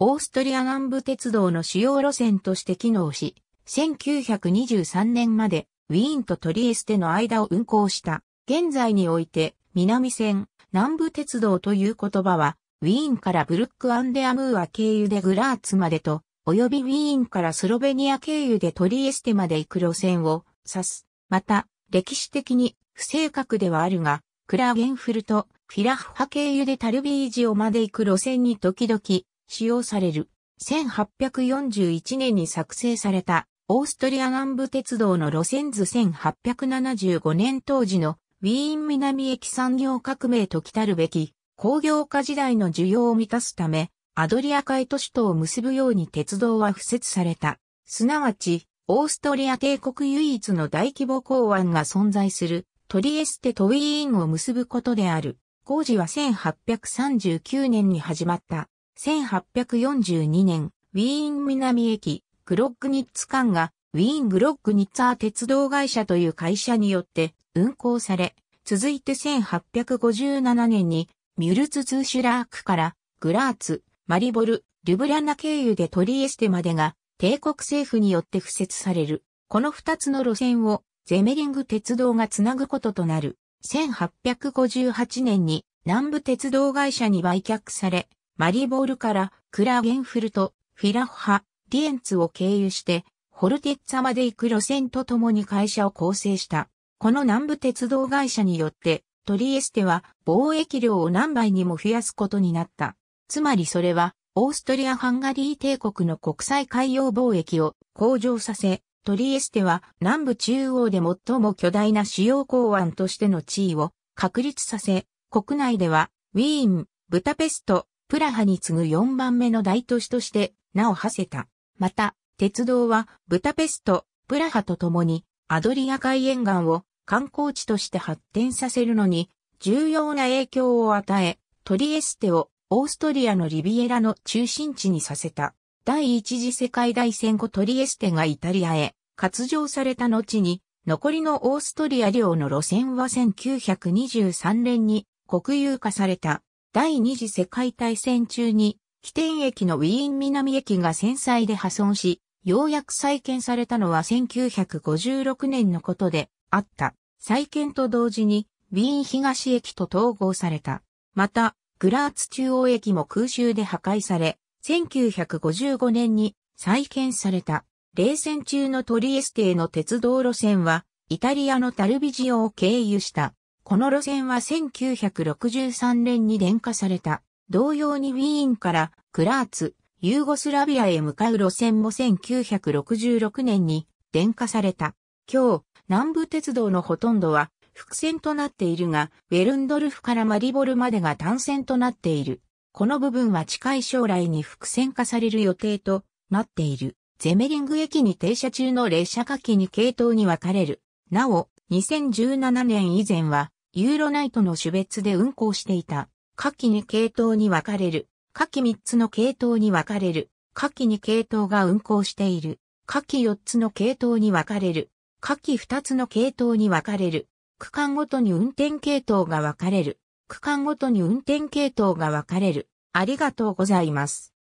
オーストリア南部鉄道の主要路線として機能し、1923年までウィーンとトリエステの間を運行した。現在において、南線、南部鉄道という言葉は、ウィーンからブルックアンデアムーア経由でグラーツまでと、及びウィーンからスロベニア経由でトリエステまで行く路線を指す。また、歴史的に不正確ではあるが、クラーゲンフルト、フィラッハ経由でタルビージオまで行く路線に時々、使用される。1841年に作成されたオーストリア南部鉄道の路線図1875年当時のウィーン南駅産業革命と来たるべき工業化時代の需要を満たすためアドリア海都市とを結ぶように鉄道は付設された。すなわちオーストリア帝国唯一の大規模港湾が存在するトリエステとウィーンを結ぶことである。工事は1839年に始まった。1842年、ウィーン南駅、グロッグニッツ間が、ウィーングロッグニッツァー鉄道会社という会社によって運行され、続いて1857年に、ミュルツツーシュラークからグラーツ、マリボル、リュブラナ経由でトリエステまでが帝国政府によって付設される。この二つの路線をゼメリング鉄道がつなぐこととなる。1858年に南部鉄道会社に売却され、マリボールからクラーゲンフルト、フィラッハ、ディエンツを経由して、ホルテッツァまで行く路線とともに会社を構成した。この南部鉄道会社によって、トリエステは貿易量を何倍にも増やすことになった。つまりそれは、オーストリア・ハンガリー帝国の国際海洋貿易を向上させ、トリエステは南部中央で最も巨大な主要港湾としての地位を確立させ、国内ではウィーン、ブタペスト、プラハに次ぐ4番目の大都市として名を馳せた。また、鉄道はブタペスト、プラハと共にアドリア海沿岸を観光地として発展させるのに重要な影響を与え、トリエステをオーストリアのリビエラの中心地にさせた。第一次世界大戦後トリエステがイタリアへ割譲された後に、残りのオーストリア領の路線は1923年に国有化された。第二次世界大戦中に、起点駅のウィーン南駅が戦災で破損し、ようやく再建されたのは1956年のことであった。再建と同時に、ウィーン東駅と統合された。また、グラーツ中央駅も空襲で破壊され、1955年に再建された。冷戦中のトリエステへの鉄道路線は、イタリアのタルビジオを経由した。この路線は1963年に電化された。同様にウィーンからクラーツ、ユーゴスラビアへ向かう路線も1966年に電化された。今日、南部鉄道のほとんどは伏線となっているが、ウェルンドルフからマリボルまでが単線となっている。この部分は近い将来に伏線化される予定となっている。ゼメリング駅に停車中の列車下記に系統に分かれる。なお、2017年以前はユーロナイトの種別で運行していた。下記に系統に分かれる。下記3つの系統に分かれる。下記2系統が運行している。下記4つの系統に分かれる。下記2つの系統に分かれる。区間ごとに運転系統が分かれる。区間ごとに運転系統が分かれる。ありがとうございます。